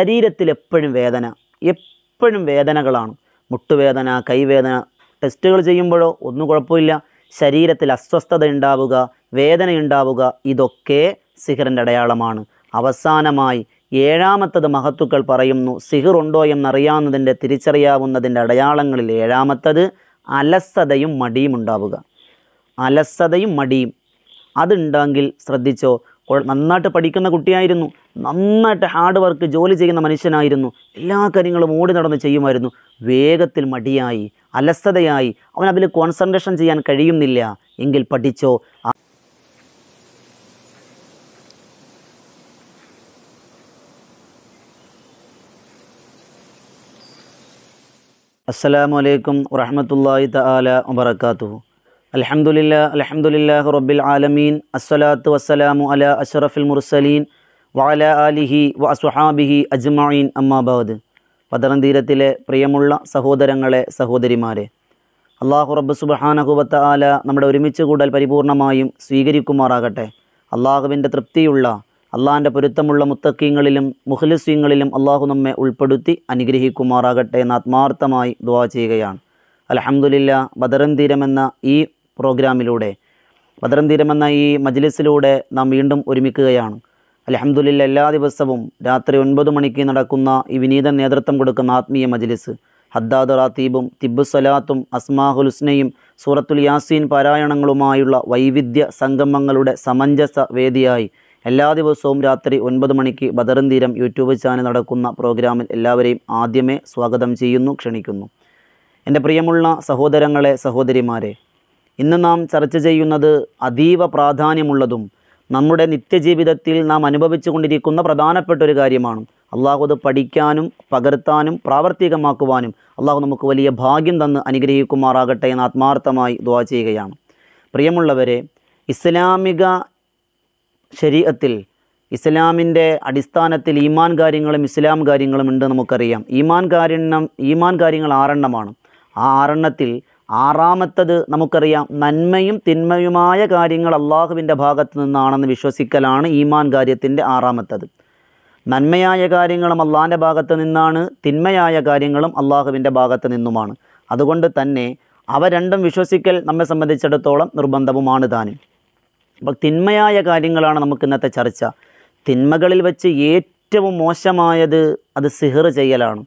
ശരീരത്തിൽ എപ്പോഴും വേദന എപ്പോഴും വേദനകളാണ് മുട്ടുവേദന കൈവേദന ടെസ്റ്റുകൾ ചെയ്യുമ്പോഴോ ഒന്നും കുഴപ്പമില്ല ശരീരത്തിൽ അസ്വസ്ഥത ഉണ്ടാവുക വേദന ഉണ്ടാവുക ഇതൊക്കെ സിഹറിൻ്റെ അടയാളമാണ് അവസാനമായി ഏഴാമത്തത് മഹത്തുക്കൾ പറയുന്നു സിഹിറുണ്ടോ എന്നറിയാവുന്നതിൻ്റെ തിരിച്ചറിയാവുന്നതിൻ്റെ അടയാളങ്ങളിൽ ഏഴാമത്തത് അലസതയും മടിയും ഉണ്ടാവുക അലസതയും മടിയും അതുണ്ടെങ്കിൽ ശ്രദ്ധിച്ചോ നന്നായിട്ട് പഠിക്കുന്ന കുട്ടിയായിരുന്നു നന്നായിട്ട് ഹാർഡ് വർക്ക് ജോലി ചെയ്യുന്ന മനുഷ്യനായിരുന്നു എല്ലാ കാര്യങ്ങളും ഓടി നടന്ന് ചെയ്യുമായിരുന്നു വേഗത്തിൽ മടിയായി അലസതയായി അവൻ അതിൽ കോൺസെൻട്രേഷൻ ചെയ്യാൻ കഴിയുന്നില്ല എങ്കിൽ പഠിച്ചോ അസ്സാം വലൈക്കും വറഹമത്തല്ലാഹി തആല വബറകാതുഹു അലഹമുല്ല അലഹമുല്ലാ റബ്ബിൽ ആലമീൻ അസ്സലാത്തു വസ്സലാമു അല അഷ്റഫിൽ മുർസലീൻ വാല അലിഹി വ അസുഹാബിഹി അജ്മഈൻ അമ്മാബാദ് പതറം തീരത്തിലെ പ്രിയമുള്ള സഹോദരങ്ങളെ സഹോദരിമാരെ അള്ളാഹു റബ്ബ് സുബഹാനഹുബത്ത ആല നമ്മുടെ ഒരുമിച്ച് കൂടൽ പരിപൂർണമായും സ്വീകരിക്കുമാറാകട്ടെ അള്ളാഹുവിൻ്റെ തൃപ്തിയുള്ള അള്ളാഹിൻ്റെ പൊരുത്തമുള്ള മുത്തക്കീങ്ങളിലും മുഖലിസ്വീങ്ങളിലും അള്ളാഹു നമ്മെ ഉൾപ്പെടുത്തി അനുഗ്രഹിക്കുമാറാകട്ടെ എന്ന് ആത്മാർത്ഥമായി ദുവാ ചെയ്യുകയാണ് അലഹമുല്ല ബദറൻ തീരമെന്ന ഈ പ്രോഗ്രാമിലൂടെ ബദറൻ തീരമെന്ന ഈ മജ്ലിസിലൂടെ നാം വീണ്ടും ഒരുമിക്കുകയാണ് അലഹമുല്ല എല്ലാ ദിവസവും രാത്രി ഒൻപത് മണിക്ക് നടക്കുന്ന ഈ വിനീതൻ നേതൃത്വം കൊടുക്കുന്ന ആത്മീയ മജ്ലിസ് ഹദ്ദാദ് റാത്തീബും തിബ്ബു സലാത്തും അസ്മാഹുൽ ഹുസ്നയും സൂറത്തുൽ യാസീൻ പാരായണങ്ങളുമായുള്ള വൈവിധ്യ സംഗമങ്ങളുടെ സമഞ്ജസ വേദിയായി എല്ലാ ദിവസവും രാത്രി ഒൻപത് മണിക്ക് ബദറന്തീരം യൂട്യൂബ് ചാനൽ നടക്കുന്ന പ്രോഗ്രാമിൽ എല്ലാവരെയും ആദ്യമേ സ്വാഗതം ചെയ്യുന്നു ക്ഷണിക്കുന്നു എൻ്റെ പ്രിയമുള്ള സഹോദരങ്ങളെ സഹോദരിമാരെ ഇന്ന് നാം ചർച്ച ചെയ്യുന്നത് അതീവ പ്രാധാന്യമുള്ളതും നമ്മുടെ നിത്യജീവിതത്തിൽ നാം അനുഭവിച്ചു കൊണ്ടിരിക്കുന്ന പ്രധാനപ്പെട്ട ഒരു കാര്യമാണ് അള്ളാഹു അത് പഠിക്കാനും പകർത്താനും പ്രാവർത്തികമാക്കുവാനും അള്ളാഹു നമുക്ക് വലിയ ഭാഗ്യം തന്ന് അനുഗ്രഹിക്കുമാറാകട്ടെ എന്ന് ആത്മാർത്ഥമായി ദ ചെയ്യുകയാണ് പ്രിയമുള്ളവരെ ഇസ്ലാമിക ശരീരത്തിൽ ഇസ്ലാമിൻ്റെ അടിസ്ഥാനത്തിൽ ഈമാൻ കാര്യങ്ങളും ഇസ്ലാം കാര്യങ്ങളും ഉണ്ട് നമുക്കറിയാം ഈമാൻ കാര്യണ്ണം ഈമാൻ കാര്യങ്ങൾ ആറെണ്ണമാണ് ആ ആറെണ്ണത്തിൽ ആറാമത്തത് നമുക്കറിയാം നന്മയും തിന്മയുമായ കാര്യങ്ങൾ അള്ളാഹുവിൻ്റെ ഭാഗത്തു നിന്നാണെന്ന് വിശ്വസിക്കലാണ് ഈമാൻ കാര്യത്തിൻ്റെ ആറാമത്തത് നന്മയായ കാര്യങ്ങളും അള്ളാഹിൻ്റെ ഭാഗത്ത് നിന്നാണ് തിന്മയായ കാര്യങ്ങളും അള്ളാഹുവിൻ്റെ ഭാഗത്ത് നിന്നുമാണ് അതുകൊണ്ട് തന്നെ അവ രണ്ടും വിശ്വസിക്കൽ നമ്മെ സംബന്ധിച്ചിടത്തോളം നിർബന്ധവുമാണ് താനും അപ്പോൾ തിന്മയായ കാര്യങ്ങളാണ് നമുക്ക് ഇന്നത്തെ ചർച്ച തിന്മകളിൽ വെച്ച് ഏറ്റവും മോശമായത് അത് സിഹർ ചെയ്യലാണ്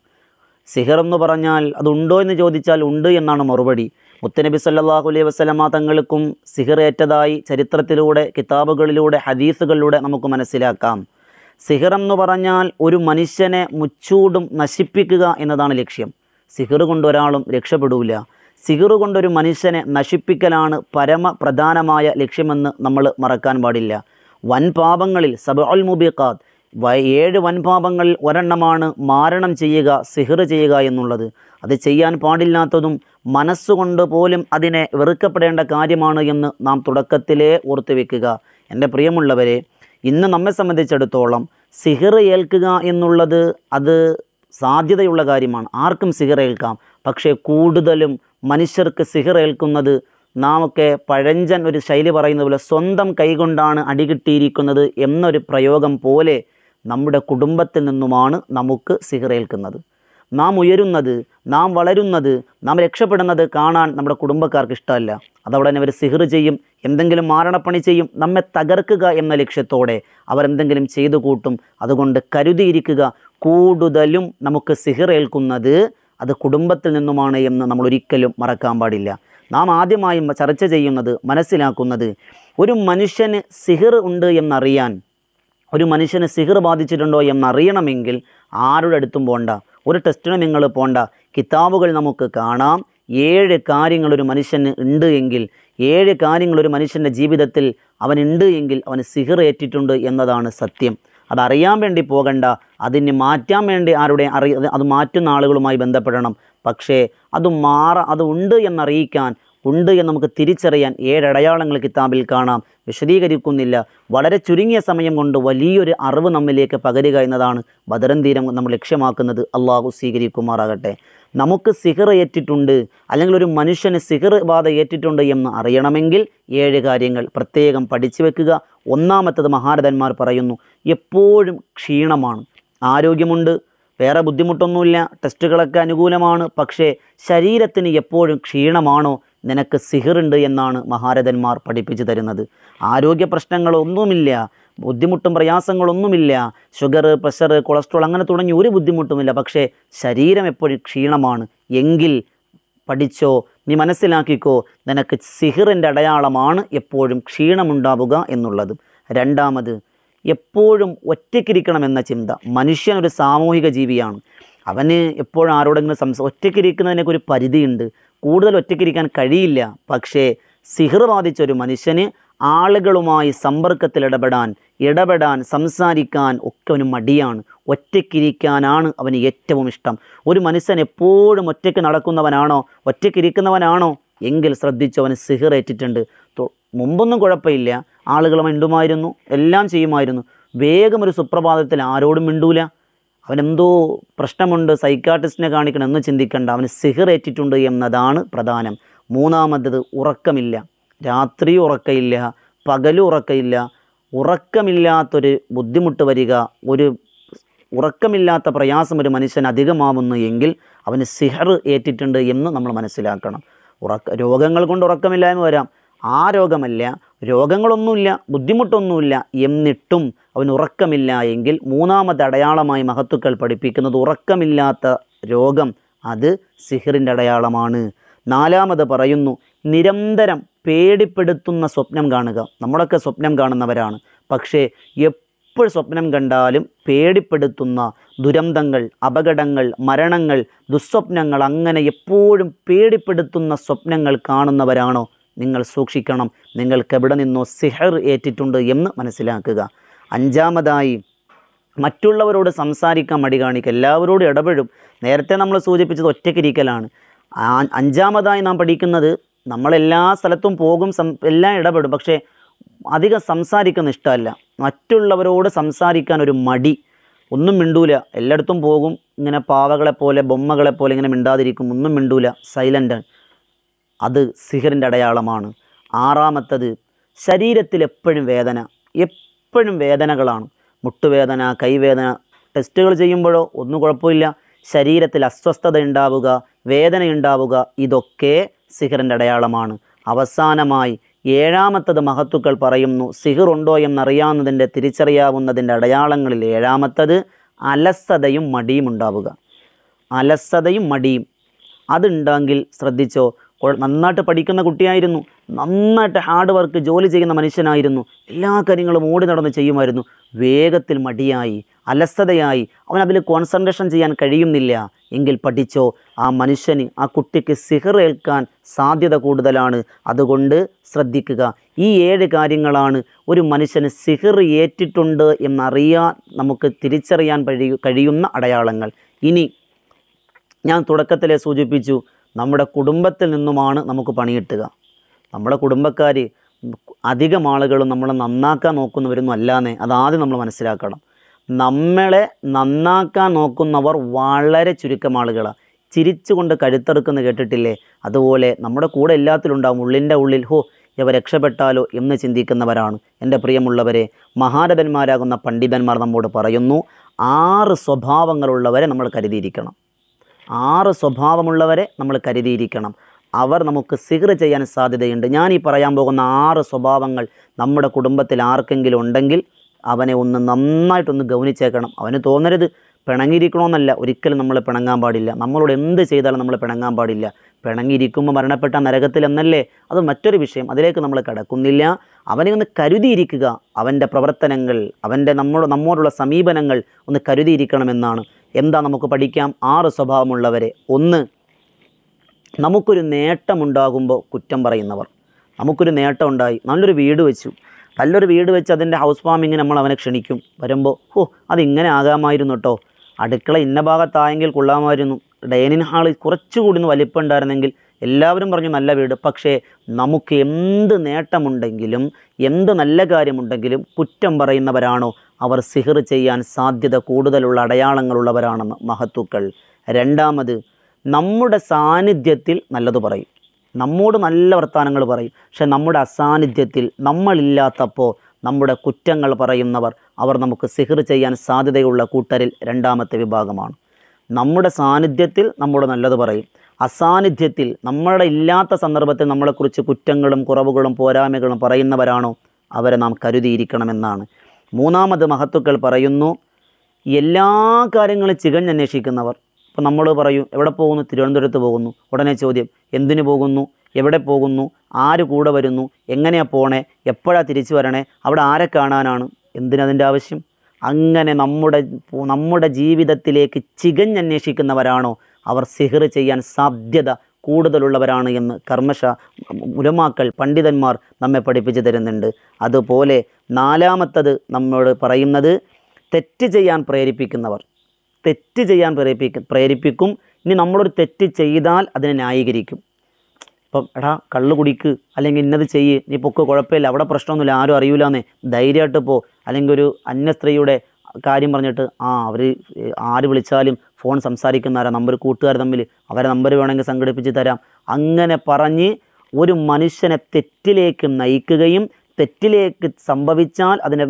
സിഹർ എന്ന് പറഞ്ഞാൽ അതുണ്ടോ എന്ന് ചോദിച്ചാൽ ഉണ്ട് എന്നാണ് മറുപടി മുത്തനബി സല്ലാഹു അലൈഹി വസ്ലമ തങ്ങൾക്കും സിഹർ ഏറ്റതായി ചരിത്രത്തിലൂടെ കിതാബുകളിലൂടെ ഹദീസുകളിലൂടെ നമുക്ക് മനസ്സിലാക്കാം സിഹർ എന്ന് പറഞ്ഞാൽ ഒരു മനുഷ്യനെ മുച്ചൂടും നശിപ്പിക്കുക എന്നതാണ് ലക്ഷ്യം സിഹർ കൊണ്ടൊരാളും രക്ഷപ്പെടില്ല സിഹർ കൊണ്ടൊരു മനുഷ്യനെ നശിപ്പിക്കലാണ് പരമ പ്രധാനമായ ലക്ഷ്യമെന്ന് നമ്മൾ മറക്കാൻ പാടില്ല വൻ പാപങ്ങളിൽ സബ അൽ മുബിഖാദ് ഏഴ് വൻപാപങ്ങളിൽ ഒരെണ്ണമാണ് മാരണം ചെയ്യുക സിഹിർ ചെയ്യുക എന്നുള്ളത് അത് ചെയ്യാൻ പാടില്ലാത്തതും മനസ്സുകൊണ്ട് പോലും അതിനെ വെറുക്കപ്പെടേണ്ട കാര്യമാണ് എന്ന് നാം തുടക്കത്തിലേ ഓർത്തു വെക്കുക എൻ്റെ പ്രിയമുള്ളവരെ ഇന്ന് നമ്മെ സംബന്ധിച്ചിടത്തോളം സിഹിർ ഏൽക്കുക എന്നുള്ളത് അത് സാധ്യതയുള്ള കാര്യമാണ് ആർക്കും സിഹിർ ഏൽക്കാം പക്ഷേ കൂടുതലും മനുഷ്യർക്ക് സിഹിർ ഏൽക്കുന്നത് നാം ഒക്കെ പഴഞ്ചൻ ഒരു ശൈലി പറയുന്നത് പോലെ സ്വന്തം കൈകൊണ്ടാണ് അടികിട്ടിയിരിക്കുന്നത് എന്നൊരു പ്രയോഗം പോലെ നമ്മുടെ കുടുംബത്തിൽ നിന്നുമാണ് നമുക്ക് സിഹറേൽക്കുന്നത് നാം ഉയരുന്നത് നാം വളരുന്നത് നാം രക്ഷപ്പെടുന്നത് കാണാൻ നമ്മുടെ കുടുംബക്കാർക്ക് ഇഷ്ടമല്ല അതവിടെ തന്നെ അവർ സിഹർ ചെയ്യും എന്തെങ്കിലും മാരണപ്പണി ചെയ്യും നമ്മെ തകർക്കുക എന്ന ലക്ഷ്യത്തോടെ അവർ എന്തെങ്കിലും ചെയ്തു കൂട്ടും അതുകൊണ്ട് കരുതിയിരിക്കുക കൂടുതലും നമുക്ക് സിഹറേൽക്കുന്നത് അത് കുടുംബത്തിൽ നിന്നുമാണ് എന്ന് നമ്മൾ ഒരിക്കലും മറക്കാൻ പാടില്ല നാം ആദ്യമായും ചർച്ച ചെയ്യുന്നത് മനസ്സിലാക്കുന്നത് ഒരു മനുഷ്യന് സിഹിർ ഉണ്ട് എന്നറിയാൻ ഒരു മനുഷ്യന് സിഹിർ ബാധിച്ചിട്ടുണ്ടോ എന്നറിയണമെങ്കിൽ ആരുടെ അടുത്തും പോണ്ട ഒരു ടെസ്റ്റിനും നിങ്ങൾ പോണ്ട കിതാബുകൾ നമുക്ക് കാണാം ഏഴ് കാര്യങ്ങൾ ഒരു മനുഷ്യന് ഉണ്ട് എങ്കിൽ ഏഴ് കാര്യങ്ങൾ ഒരു മനുഷ്യൻ്റെ ജീവിതത്തിൽ അവനുണ്ട് എങ്കിൽ അവന് സിഹിർ ഏറ്റിട്ടുണ്ട് എന്നതാണ് സത്യം അതറിയാൻ വേണ്ടി പോകണ്ട അതിന് മാറ്റാൻ വേണ്ടി ആരുടെ അറി അത് മാറ്റുന്ന ആളുകളുമായി ബന്ധപ്പെടണം പക്ഷേ അത് മാറ അത് ഉണ്ട് എന്നറിയിക്കാൻ ഉണ്ട് എന്ന് നമുക്ക് തിരിച്ചറിയാൻ ഏഴടയാളങ്ങൾ കിതാബിൽ കാണാം വിശദീകരിക്കുന്നില്ല വളരെ ചുരുങ്ങിയ സമയം കൊണ്ട് വലിയൊരു അറിവ് നമ്മിലേക്ക് പകരുക എന്നതാണ് ബദറൻ നമ്മൾ ലക്ഷ്യമാക്കുന്നത് അള്ളാഹു സ്വീകരിക്കുമാറാകട്ടെ നമുക്ക് സിഹർ ഏറ്റിട്ടുണ്ട് അല്ലെങ്കിൽ ഒരു മനുഷ്യന് സിഹർ ബാധ ഏറ്റിട്ടുണ്ട് എന്ന് അറിയണമെങ്കിൽ ഏഴ് കാര്യങ്ങൾ പ്രത്യേകം പഠിച്ചു വെക്കുക ഒന്നാമത്തത് മഹാരഥന്മാർ പറയുന്നു എപ്പോഴും ക്ഷീണമാണ് ആരോഗ്യമുണ്ട് വേറെ ബുദ്ധിമുട്ടൊന്നുമില്ല ടെസ്റ്റുകളൊക്കെ അനുകൂലമാണ് പക്ഷേ ശരീരത്തിന് എപ്പോഴും ക്ഷീണമാണോ നിനക്ക് സിഹിറുണ്ട് എന്നാണ് മഹാരഥന്മാർ പഠിപ്പിച്ചു തരുന്നത് ആരോഗ്യ പ്രശ്നങ്ങളൊന്നുമില്ല ബുദ്ധിമുട്ടും പ്രയാസങ്ങളൊന്നുമില്ല ഷുഗർ പ്രഷർ കൊളസ്ട്രോൾ അങ്ങനെ തുടങ്ങി ഒരു ബുദ്ധിമുട്ടുമില്ല പക്ഷേ ശരീരം എപ്പോഴും ക്ഷീണമാണ് എങ്കിൽ പഠിച്ചോ നീ മനസ്സിലാക്കിക്കോ നിനക്ക് സിഹിറിൻ്റെ അടയാളമാണ് എപ്പോഴും ക്ഷീണമുണ്ടാവുക എന്നുള്ളത് രണ്ടാമത് എപ്പോഴും ഒറ്റയ്ക്കിരിക്കണമെന്ന ചിന്ത മനുഷ്യൻ ഒരു സാമൂഹിക ജീവിയാണ് അവന് എപ്പോഴും ആരോടെങ്കിലും സംസ ഒറ്റയ്ക്കിരിക്കുന്നതിനൊക്കെ ഒരു പരിധിയുണ്ട് കൂടുതൽ ഒറ്റയ്ക്കിരിക്കാൻ കഴിയില്ല പക്ഷേ സിഹർ ബാധിച്ച ഒരു മനുഷ്യന് ആളുകളുമായി സമ്പർക്കത്തിൽ ഇടപെടാൻ ഇടപെടാൻ സംസാരിക്കാൻ ഒക്കെ അവന് മടിയാണ് ഒറ്റയ്ക്കിരിക്കാനാണ് അവന് ഏറ്റവും ഇഷ്ടം ഒരു മനുഷ്യൻ എപ്പോഴും ഒറ്റയ്ക്ക് നടക്കുന്നവനാണോ ഒറ്റയ്ക്കിരിക്കുന്നവനാണോ എങ്കിൽ ശ്രദ്ധിച്ചു അവന് സിഹറേറ്റിട്ടുണ്ട് മുമ്പൊന്നും കുഴപ്പമില്ല ആളുകൾ മിണ്ടുമായിരുന്നു എല്ലാം ചെയ്യുമായിരുന്നു വേഗം ഒരു സുപ്രഭാതത്തിൽ ആരോടും മിണ്ടൂല അവനെന്തോ പ്രശ്നമുണ്ട് സൈക്കാട്രിസ്റ്റിനെ കാണിക്കണം എന്ന് ചിന്തിക്കേണ്ട അവന് സിഹറേറ്റിട്ടുണ്ട് എന്നതാണ് പ്രധാനം മൂന്നാമത്തത് ഉറക്കമില്ല രാത്രി ഉറക്കമില്ല പകലും ഉറക്കമില്ല ഉറക്കമില്ലാത്തൊരു ബുദ്ധിമുട്ട് വരിക ഒരു ഉറക്കമില്ലാത്ത പ്രയാസം ഒരു മനുഷ്യൻ അധികമാവുന്നു എങ്കിൽ അവന് സിഹർ ഏറ്റിട്ടുണ്ട് എന്ന് നമ്മൾ മനസ്സിലാക്കണം ഉറക്ക രോഗങ്ങൾ കൊണ്ട് ഉറക്കമില്ലായ്മ വരാം ആ രോഗമല്ല രോഗങ്ങളൊന്നുമില്ല ബുദ്ധിമുട്ടൊന്നുമില്ല എന്നിട്ടും അവൻ ഉറക്കമില്ല എങ്കിൽ മൂന്നാമത്തെ അടയാളമായി മഹത്തുക്കൾ പഠിപ്പിക്കുന്നത് ഉറക്കമില്ലാത്ത രോഗം അത് സിഹിറിൻ്റെ അടയാളമാണ് നാലാമത് പറയുന്നു നിരന്തരം പേടിപ്പെടുത്തുന്ന സ്വപ്നം കാണുക നമ്മളൊക്കെ സ്വപ്നം കാണുന്നവരാണ് പക്ഷേ എപ്പോൾ സ്വപ്നം കണ്ടാലും പേടിപ്പെടുത്തുന്ന ദുരന്തങ്ങൾ അപകടങ്ങൾ മരണങ്ങൾ ദുസ്വപ്നങ്ങൾ അങ്ങനെ എപ്പോഴും പേടിപ്പെടുത്തുന്ന സ്വപ്നങ്ങൾ കാണുന്നവരാണോ നിങ്ങൾ സൂക്ഷിക്കണം എവിടെ നിന്നോ സിഹർ ഏറ്റിട്ടുണ്ട് എന്ന് മനസ്സിലാക്കുക അഞ്ചാമതായി മറ്റുള്ളവരോട് സംസാരിക്കാൻ മടി കാണിക്കുക എല്ലാവരോടും ഇടപെടും നേരത്തെ നമ്മൾ സൂചിപ്പിച്ചത് ഒറ്റക്കിരിക്കലാണ് അഞ്ചാമതായി നാം പഠിക്കുന്നത് നമ്മളെല്ലാ സ്ഥലത്തും പോകും എല്ലാം ഇടപെടും പക്ഷേ അധികം സംസാരിക്കുന്ന ഇഷ്ടമല്ല മറ്റുള്ളവരോട് സംസാരിക്കാൻ ഒരു മടി ഒന്നും മിണ്ടൂല എല്ലായിടത്തും പോകും ഇങ്ങനെ പാവകളെപ്പോലെ ബൊമ്മകളെപ്പോലെ ഇങ്ങനെ മിണ്ടാതിരിക്കും ഒന്നും മിണ്ടൂല സൈലൻ്റാണ് അത് സിഹറിൻ്റെ അടയാളമാണ് ആറാമത്തത് ശരീരത്തിൽ എപ്പോഴും വേദന എപ്പോഴും വേദനകളാണ് മുട്ടുവേദന കൈവേദന ടെസ്റ്റുകൾ ചെയ്യുമ്പോഴോ ഒന്നും കുഴപ്പമില്ല ശരീരത്തിൽ അസ്വസ്ഥത ഉണ്ടാവുക വേദന ഉണ്ടാവുക ഇതൊക്കെ സിഹറിൻ്റെ അടയാളമാണ് അവസാനമായി ഏഴാമത്തത് മഹത്തുക്കൾ പറയുന്നു സിഹിറുണ്ടോ എന്നറിയാവുന്നതിൻ്റെ തിരിച്ചറിയാവുന്നതിൻ്റെ അടയാളങ്ങളിൽ ഏഴാമത്തത് അലസതയും മടിയും ഉണ്ടാവുക അലസതയും മടിയും അതുണ്ടെങ്കിൽ ശ്രദ്ധിച്ചോ നന്നായിട്ട് പഠിക്കുന്ന കുട്ടിയായിരുന്നു നന്നായിട്ട് ഹാർഡ് വർക്ക് ജോലി ചെയ്യുന്ന മനുഷ്യനായിരുന്നു എല്ലാ കാര്യങ്ങളും ഓടി നടന്ന് ചെയ്യുമായിരുന്നു വേഗത്തിൽ മടിയായി അലസതയായി അവൻ അതിൽ കോൺസെൻട്രേഷൻ ചെയ്യാൻ കഴിയുന്നില്ല എങ്കിൽ പഠിച്ചോ ആ മനുഷ്യന് ആ കുട്ടിക്ക് സിഹറേൽക്കാൻ സാധ്യത കൂടുതലാണ് അതുകൊണ്ട് ശ്രദ്ധിക്കുക ഈ ഏഴ് കാര്യങ്ങളാണ് ഒരു മനുഷ്യന് സിഹർ ഏറ്റിട്ടുണ്ട് എന്നറിയാൻ നമുക്ക് തിരിച്ചറിയാൻ കഴിയുന്ന അടയാളങ്ങൾ ഇനി ഞാൻ തുടക്കത്തിലെ സൂചിപ്പിച്ചു നമ്മുടെ കുടുംബത്തിൽ നിന്നുമാണ് നമുക്ക് പണികിട്ടുക നമ്മുടെ കുടുംബക്കാർ അധികം ആളുകളും നമ്മളെ നന്നാക്കാൻ നോക്കുന്നവരൊന്നും അല്ലാന്നേ അതാദ്യം നമ്മൾ മനസ്സിലാക്കണം നമ്മളെ നന്നാക്കാൻ നോക്കുന്നവർ വളരെ ചുരുക്കം ആളുകളാണ് ചിരിച്ചുകൊണ്ട് കഴുത്തെറുക്കുന്ന കേട്ടിട്ടില്ലേ അതുപോലെ നമ്മുടെ കൂടെ എല്ലാത്തിലുണ്ടാവും ഉള്ളിൻ്റെ ഉള്ളിൽ ഹോ ഇവ രക്ഷപ്പെട്ടാലോ എന്ന് ചിന്തിക്കുന്നവരാണ് എൻ്റെ പ്രിയമുള്ളവരെ മഹാരഥന്മാരാകുന്ന പണ്ഡിതന്മാർ നമ്മോട് പറയുന്നു ആറ് സ്വഭാവങ്ങളുള്ളവരെ നമ്മൾ കരുതിയിരിക്കണം ആറ് സ്വഭാവമുള്ളവരെ നമ്മൾ കരുതിയിരിക്കണം അവർ നമുക്ക് സിഹർ ചെയ്യാൻ സാധ്യതയുണ്ട് ഞാൻ ഈ പറയാൻ പോകുന്ന ആറ് സ്വഭാവങ്ങൾ നമ്മുടെ കുടുംബത്തിൽ ആർക്കെങ്കിലും ഉണ്ടെങ്കിൽ അവനെ ഒന്ന് നന്നായിട്ടൊന്ന് ഗൗനിച്ചേക്കണം അവന് തോന്നരുത് പിണങ്ങിയിരിക്കണമെന്നല്ല ഒരിക്കലും നമ്മൾ പിണങ്ങാൻ പാടില്ല നമ്മളോട് എന്ത് ചെയ്താലും നമ്മൾ പിണങ്ങാൻ പാടില്ല പിണങ്ങിയിരിക്കുമ്പോൾ മരണപ്പെട്ട എന്നല്ലേ അത് മറ്റൊരു വിഷയം അതിലേക്ക് നമ്മൾ കടക്കുന്നില്ല അവനെ ഒന്ന് കരുതിയിരിക്കുക അവൻ്റെ പ്രവർത്തനങ്ങൾ അവൻ്റെ നമ്മളോ നമ്മോടുള്ള സമീപനങ്ങൾ ഒന്ന് കരുതിയിരിക്കണമെന്നാണ് എന്താ നമുക്ക് പഠിക്കാം ആറ് സ്വഭാവമുള്ളവരെ ഒന്ന് നമുക്കൊരു നേട്ടമുണ്ടാകുമ്പോൾ കുറ്റം പറയുന്നവർ നമുക്കൊരു നേട്ടം ഉണ്ടായി നല്ലൊരു വീട് വെച്ചു നല്ലൊരു വീട് വെച്ച് അതിൻ്റെ ഹൗസ് വാമിങ്ങിന് നമ്മൾ അവനെ ക്ഷണിക്കും വരുമ്പോൾ ഓ അതിങ്ങനെ ആകാമായിരുന്നു കേട്ടോ അടുക്കള ഇന്ന ഭാഗത്തായെങ്കിൽ കൊള്ളാമായിരുന്നു ഡൈനിങ് ഹാൾ കുറച്ചുകൂടി ഒന്ന് വലിപ്പം ഉണ്ടായിരുന്നെങ്കിൽ എല്ലാവരും പറഞ്ഞു നല്ല വീട് പക്ഷേ നമുക്ക് എന്ത് നേട്ടമുണ്ടെങ്കിലും എന്ത് നല്ല കാര്യമുണ്ടെങ്കിലും കുറ്റം പറയുന്നവരാണോ അവർ സിഹിർ ചെയ്യാൻ സാധ്യത കൂടുതലുള്ള അടയാളങ്ങളുള്ളവരാണെന്ന് മഹത്തുക്കൾ രണ്ടാമത് നമ്മുടെ സാന്നിധ്യത്തിൽ നല്ലത് പറയും നമ്മോട് നല്ല വർത്തമാനങ്ങൾ പറയും പക്ഷെ നമ്മുടെ അസാന്നിധ്യത്തിൽ നമ്മളില്ലാത്തപ്പോൾ നമ്മുടെ കുറ്റങ്ങൾ പറയുന്നവർ അവർ നമുക്ക് സിഹിർ ചെയ്യാൻ സാധ്യതയുള്ള കൂട്ടരിൽ രണ്ടാമത്തെ വിഭാഗമാണ് നമ്മുടെ സാന്നിധ്യത്തിൽ നമ്മോട് നല്ലത് പറയും അസാന്നിധ്യത്തിൽ നമ്മുടെ ഇല്ലാത്ത സന്ദർഭത്തിൽ നമ്മളെക്കുറിച്ച് കുറ്റങ്ങളും കുറവുകളും പോരായ്മകളും പറയുന്നവരാണോ അവരെ നാം കരുതിയിരിക്കണമെന്നാണ് മൂന്നാമത് മഹത്വക്കൾ പറയുന്നു എല്ലാ കാര്യങ്ങളും അന്വേഷിക്കുന്നവർ ഇപ്പോൾ നമ്മൾ പറയൂ എവിടെ പോകുന്നു തിരുവനന്തപുരത്ത് പോകുന്നു ഉടനെ ചോദ്യം എന്തിനു പോകുന്നു എവിടെ പോകുന്നു ആര് കൂടെ വരുന്നു എങ്ങനെയാണ് പോണേ എപ്പോഴാണ് തിരിച്ചു വരണേ അവിടെ ആരെ കാണാനാണ് എന്തിനതിൻ്റെ ആവശ്യം അങ്ങനെ നമ്മുടെ നമ്മുടെ ജീവിതത്തിലേക്ക് ചികഞ്ഞന്വേഷിക്കുന്നവരാണോ അവർ സിഹർ ചെയ്യാൻ സാധ്യത കൂടുതലുള്ളവരാണ് എന്ന് കർമ്മശ ഉലമാക്കൾ പണ്ഡിതന്മാർ നമ്മെ പഠിപ്പിച്ചു തരുന്നുണ്ട് അതുപോലെ നാലാമത്തത് നമ്മോട് പറയുന്നത് തെറ്റ് ചെയ്യാൻ പ്രേരിപ്പിക്കുന്നവർ തെറ്റ് ചെയ്യാൻ പ്രേരിപ്പിക്കും പ്രേരിപ്പിക്കും ഇനി നമ്മളൊരു തെറ്റ് ചെയ്താൽ അതിനെ ന്യായീകരിക്കും ഇപ്പം എടാ കള്ള് കുടിക്ക് അല്ലെങ്കിൽ ഇന്നത് ചെയ്യ് നീ പൊക്ക് കുഴപ്പമില്ല അവിടെ പ്രശ്നമൊന്നുമില്ല ആരും എന്നേ ധൈര്യമായിട്ട് പോ അല്ലെങ്കിൽ ഒരു അന്യ സ്ത്രീയുടെ കാര്യം പറഞ്ഞിട്ട് ആ അവർ ആര് വിളിച്ചാലും ഫോൺ സംസാരിക്കുന്നവരെ നമ്പർ കൂട്ടുകാർ തമ്മിൽ അവരെ നമ്പർ വേണമെങ്കിൽ സംഘടിപ്പിച്ച് തരാം അങ്ങനെ പറഞ്ഞ് ഒരു മനുഷ്യനെ തെറ്റിലേക്ക് നയിക്കുകയും തെറ്റിലേക്ക് സംഭവിച്ചാൽ അതിനെ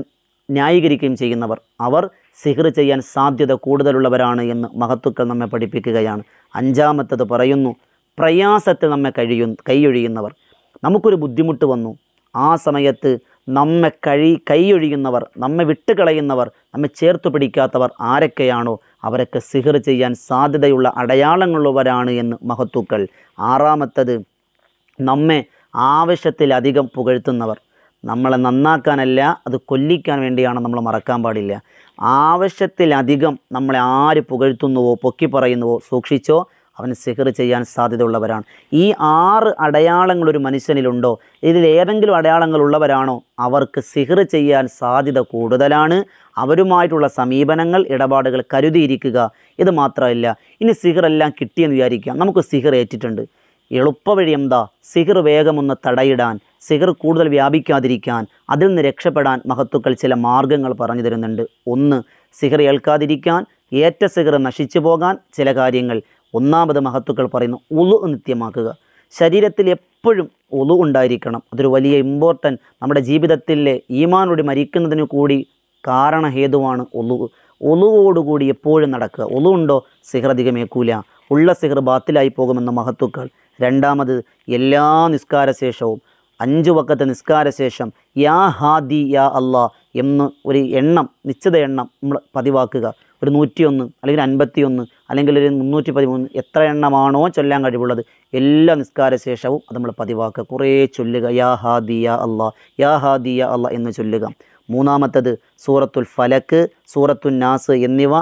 ന്യായീകരിക്കുകയും ചെയ്യുന്നവർ അവർ സിഹർ ചെയ്യാൻ സാധ്യത കൂടുതലുള്ളവരാണ് എന്ന് മഹത്തുക്കൾ നമ്മെ പഠിപ്പിക്കുകയാണ് അഞ്ചാമത്തത് പറയുന്നു പ്രയാസത്തിൽ നമ്മെ കഴിയും കൈയൊഴിയുന്നവർ നമുക്കൊരു ബുദ്ധിമുട്ട് വന്നു ആ സമയത്ത് നമ്മെ കഴി കൈയൊഴിയുന്നവർ നമ്മെ വിട്ടുകളയുന്നവർ നമ്മെ ചേർത്ത് പിടിക്കാത്തവർ ആരൊക്കെയാണോ അവരൊക്കെ സിഹർ ചെയ്യാൻ സാധ്യതയുള്ള അടയാളങ്ങളുള്ളവരാണ് എന്ന് മഹത്തുക്കൾ ആറാമത്തത് നമ്മെ ആവശ്യത്തിലധികം പുകഴ്ത്തുന്നവർ നമ്മളെ നന്നാക്കാനല്ല അത് കൊല്ലിക്കാൻ വേണ്ടിയാണ് നമ്മൾ മറക്കാൻ പാടില്ല ആവശ്യത്തിലധികം നമ്മളെ ആര് പുകഴ്ത്തുന്നുവോ പൊക്കി പറയുന്നുവോ സൂക്ഷിച്ചോ അവന് സിഹർ ചെയ്യാൻ സാധ്യതയുള്ളവരാണ് ഈ ആറ് അടയാളങ്ങൾ ഒരു മനുഷ്യനിലുണ്ടോ ഇതിലേതെങ്കിലും അടയാളങ്ങൾ ഉള്ളവരാണോ അവർക്ക് സിഹർ ചെയ്യാൻ സാധ്യത കൂടുതലാണ് അവരുമായിട്ടുള്ള സമീപനങ്ങൾ ഇടപാടുകൾ കരുതിയിരിക്കുക ഇത് മാത്രമല്ല ഇനി സിഹറെല്ലാം കിട്ടിയെന്ന് വിചാരിക്കാം നമുക്ക് സിഹർ ഏറ്റിട്ടുണ്ട് എളുപ്പവഴി എന്താ സിഹർ വേഗമൊന്ന് തടയിടാൻ സിഹർ കൂടുതൽ വ്യാപിക്കാതിരിക്കാൻ അതിൽ നിന്ന് രക്ഷപ്പെടാൻ മഹത്വക്കൾ ചില മാർഗങ്ങൾ പറഞ്ഞു തരുന്നുണ്ട് ഒന്ന് സിഹർ ഏൽക്കാതിരിക്കാൻ ഏറ്റ സിഹർ നശിച്ചു പോകാൻ ചില കാര്യങ്ങൾ ഒന്നാമത് മഹത്വക്കൾ പറയുന്നു ഉളു നിത്യമാക്കുക ശരീരത്തിൽ എപ്പോഴും ഒളു ഉണ്ടായിരിക്കണം അതൊരു വലിയ ഇമ്പോർട്ടൻ്റ് നമ്മുടെ ജീവിതത്തിലെ ഈമാനോട് മരിക്കുന്നതിന് കൂടി കാരണഹേതുവാണ് ഒളു ഒളുവോടുകൂടി എപ്പോഴും നടക്കുക ഒലു ഉണ്ടോ സിഹ്രധികമേക്കൂല ഉള്ള സിഹർ ബാത്തിലായി പോകുമെന്ന മഹത്വക്കൾ രണ്ടാമത് എല്ലാ നിസ്കാരശേഷവും അഞ്ചു വക്കത്തെ നിസ്കാരശേഷം യാ ഹാദി യാ അള്ളാഹ് എന്ന് ഒരു എണ്ണം നിശ്ചിത എണ്ണം നമ്മൾ പതിവാക്കുക ഒരു നൂറ്റിയൊന്ന് അല്ലെങ്കിൽ അൻപത്തിയൊന്ന് അല്ലെങ്കിൽ ഒരു മുന്നൂറ്റി പതിമൂന്ന് എത്ര എണ്ണമാണോ ചൊല്ലാൻ കഴിവുള്ളത് എല്ലാ ശേഷവും അത് നമ്മൾ പതിവാക്കുക കുറേ ചൊല്ലുക യാ ഹാദിയ യാ അള്ളാ യാ ഹാദിയ യാ അള്ളാ എന്ന് ചൊല്ലുക മൂന്നാമത്തത് സൂറത്തുൽ ഫലക്ക് സൂറത്തുൽ നാസ് എന്നിവ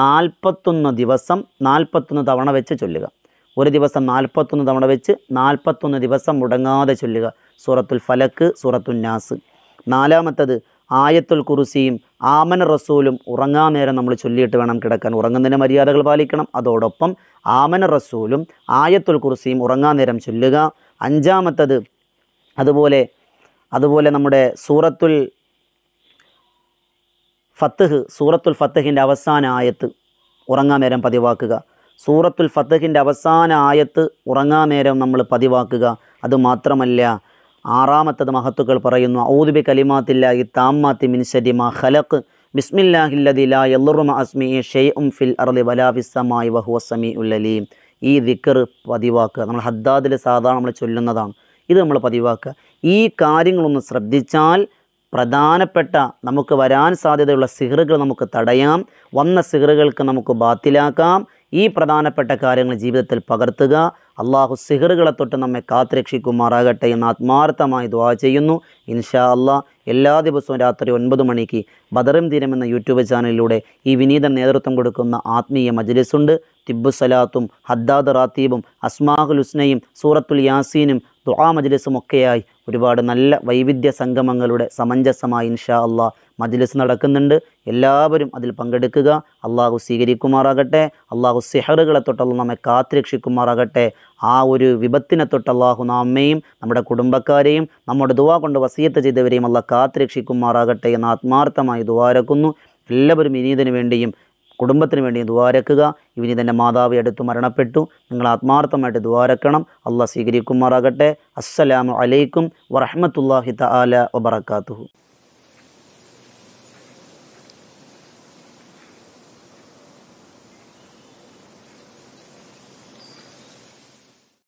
നാൽപ്പത്തൊന്ന് ദിവസം നാൽപ്പത്തൊന്ന് തവണ വെച്ച് ചൊല്ലുക ഒരു ദിവസം നാൽപ്പത്തൊന്ന് തവണ വെച്ച് നാൽപ്പത്തൊന്ന് ദിവസം മുടങ്ങാതെ ചൊല്ലുക സൂറത്തുൽ ഫലക്ക് സൂറത്തുൽ നാസ് നാലാമത്തത് ആയത്തുൽ കുറുസിയും ആമന റസൂലും ഉറങ്ങാൻ നേരം നമ്മൾ ചൊല്ലിയിട്ട് വേണം കിടക്കാൻ ഉറങ്ങുന്നതിൻ്റെ മര്യാദകൾ പാലിക്കണം അതോടൊപ്പം ആമന റസൂലും ആയത്തുൽ കുറുസിയും ഉറങ്ങാൻ നേരം ചൊല്ലുക അഞ്ചാമത്തത് അതുപോലെ അതുപോലെ നമ്മുടെ സൂറത്തുൽ ഫത്തഹ് സൂറത്തുൽ ഫത്തഹിൻ്റെ അവസാന ആയത്ത് ഉറങ്ങാൻ നേരം പതിവാക്കുക സൂറത്തുൽ ഫത്തഹിൻ്റെ അവസാന ആയത്ത് ഉറങ്ങാൻ നേരം നമ്മൾ പതിവാക്കുക അതുമാത്രമല്ല ആറാമത്തത് മഹത്തുക്കൾ പറയുന്നു ഔദുബി കലിമാത്തില്ലാഹി താമ്മാത്തി മിൻസരി മാ ഖലഖ് ബിസ്മില്ലാഹില്ലതി ലാ യല്ലറുമ അസ്മി ഷെയ്ഉം ഫിൽ അർളി വലാ ഫിസ്സമായി വഹുവ സമീഉൽ ലലീം ഈ ദിക്കർ പതിവാക്കുക നമ്മൾ ഹദ്ദാദിൽ സാധാരണ നമ്മൾ ചൊല്ലുന്നതാണ് ഇത് നമ്മൾ പതിവാക്കുക ഈ കാര്യങ്ങളൊന്ന് ശ്രദ്ധിച്ചാൽ പ്രധാനപ്പെട്ട നമുക്ക് വരാൻ സാധ്യതയുള്ള സിഹറുകൾ നമുക്ക് തടയാം വന്ന സിഹറുകൾക്ക് നമുക്ക് ബാത്തിലാക്കാം ഈ പ്രധാനപ്പെട്ട കാര്യങ്ങൾ ജീവിതത്തിൽ പകർത്തുക അള്ളാഹു സിഹറുകളെ തൊട്ട് നമ്മെ കാത്തുരക്ഷിക്കുമാറാകട്ടെ എന്ന് ആത്മാർത്ഥമായി ദ്വാ ചെയ്യുന്നു ഇൻഷാ അള്ളാഹ് എല്ലാ ദിവസവും രാത്രി ഒൻപത് മണിക്ക് ബദറും ദിനം എന്ന യൂട്യൂബ് ചാനലിലൂടെ ഈ വിനീത നേതൃത്വം കൊടുക്കുന്ന ആത്മീയ മജലിസുണ്ട് തിബ്ബു സലാത്തും ഹദ്ദാദ് റാത്തീബും അസ്മാഹുൽ ഹുസ്നയും സൂറത്തുൽ യാസീനും ദുആ ഒക്കെയായി ഒരുപാട് നല്ല വൈവിധ്യ സംഗമങ്ങളുടെ സമഞ്ജസമായി ഇൻഷാ അള്ളാഹ് മജ്ലിസ് നടക്കുന്നുണ്ട് എല്ലാവരും അതിൽ പങ്കെടുക്കുക അള്ളാഹു സ്വീകരിക്കുമാറാകട്ടെ അള്ളാഹു സിഹറുകളെ തൊട്ടുള്ള നമ്മെ കാത്തുരക്ഷിക്കുമാറാകട്ടെ ആ ഒരു വിപത്തിനെ തൊട്ട് അള്ളാഹു നമ്മയും നമ്മുടെ കുടുംബക്കാരെയും നമ്മുടെ ദുവാ കൊണ്ട് വസീയത്ത് ചെയ്തവരെയും അള്ളാഹ് കാത്തുരക്ഷിക്കുമാറാകട്ടെ എന്ന് ആത്മാർത്ഥമായി ദുവാരക്കുന്നു എല്ലാവരും ഇനിയതിനു വേണ്ടിയും കുടുംബത്തിന് വേണ്ടി ദ്വാരക്കുക ഇവനി തൻ്റെ മാതാവ് എടുത്തു മരണപ്പെട്ടു നിങ്ങൾ ആത്മാർത്ഥമായിട്ട് ദ്വാരക്കണം അള്ളാഹ് സ്വീകരിക്കുമാറാകട്ടെ അസ്സലാമു അലൈക്കും വറഹമത്തല്ലാഹി തആല വബറകാതുഹു